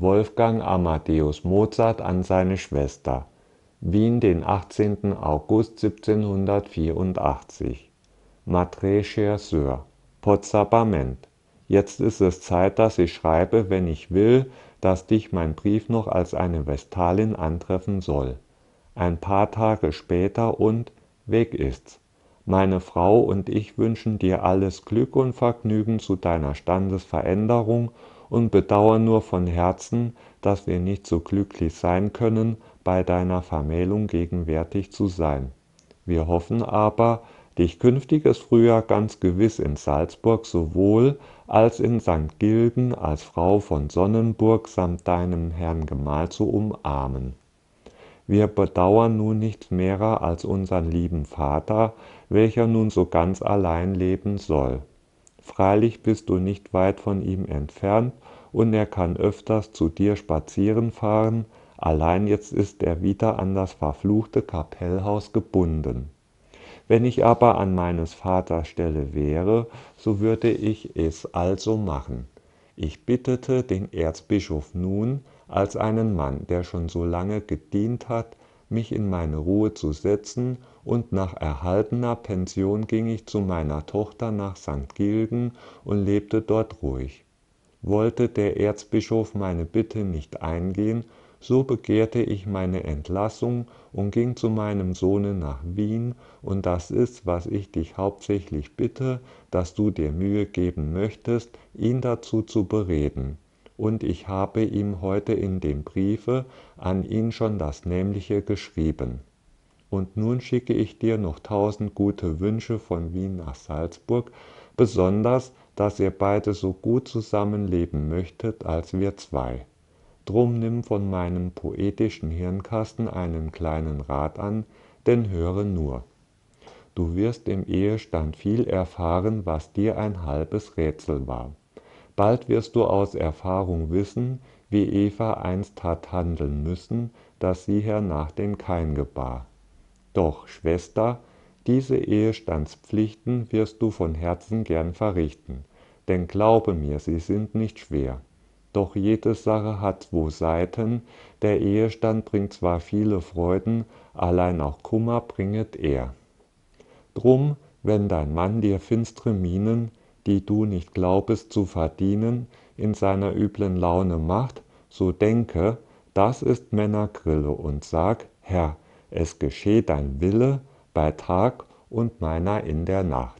Wolfgang Amadeus Mozart an seine Schwester (Wien, den 18. August 1784) Matre, chère sœur. Potsdamament. Jetzt ist es Zeit, dass ich schreibe, wenn ich will, dass dich mein Brief noch als eine Vestalin antreffen soll. Ein paar Tage später und weg ist's. Meine Frau und ich wünschen dir alles Glück und Vergnügen zu deiner Standesveränderung und bedauern nur von Herzen, dass wir nicht so glücklich sein können, bei deiner Vermählung gegenwärtig zu sein. Wir hoffen aber, dich künftiges Frühjahr ganz gewiss in Salzburg sowohl als in St. Gilgen als Frau von Sonnenburg samt deinem Herrn Gemahl zu umarmen. Wir bedauern nun nichts mehrer als unseren lieben Vater, welcher nun so ganz allein leben soll. Freilich bist du nicht weit von ihm entfernt, und er kann öfters zu dir spazieren fahren, allein jetzt ist er wieder an das verfluchte Kapellhaus gebunden. Wenn ich aber an meines Vaters Stelle wäre, so würde ich es also machen. Ich bittete den Erzbischof nun, als einen Mann, der schon so lange gedient hat, mich in meine Ruhe zu setzen, und nach erhaltener Pension ging ich zu meiner Tochter nach St. Gilgen und lebte dort ruhig. Wollte der Erzbischof meine Bitte nicht eingehen, so begehrte ich meine Entlassung und ging zu meinem Sohne nach Wien, und das ist, was ich dich hauptsächlich bitte, dass du dir Mühe geben möchtest, ihn dazu zu bereden und ich habe ihm heute in dem Briefe an ihn schon das Nämliche geschrieben. Und nun schicke ich dir noch tausend gute Wünsche von Wien nach Salzburg, besonders, dass ihr beide so gut zusammenleben möchtet als wir zwei. Drum nimm von meinem poetischen Hirnkasten einen kleinen Rat an, denn höre nur. Du wirst im Ehestand viel erfahren, was dir ein halbes Rätsel war. Bald wirst du aus Erfahrung wissen, wie Eva einst hat handeln müssen, dass sie hernach den Kain gebar. Doch, Schwester, diese Ehestandspflichten wirst du von Herzen gern verrichten, denn glaube mir, sie sind nicht schwer. Doch jede Sache hat zwei Seiten, der Ehestand bringt zwar viele Freuden, allein auch Kummer bringet er. Drum, wenn dein Mann dir finstre Mienen die du nicht glaubest zu verdienen, in seiner üblen Laune macht, so denke, das ist Männergrille und sag, Herr, es geschehe dein Wille bei Tag und meiner in der Nacht.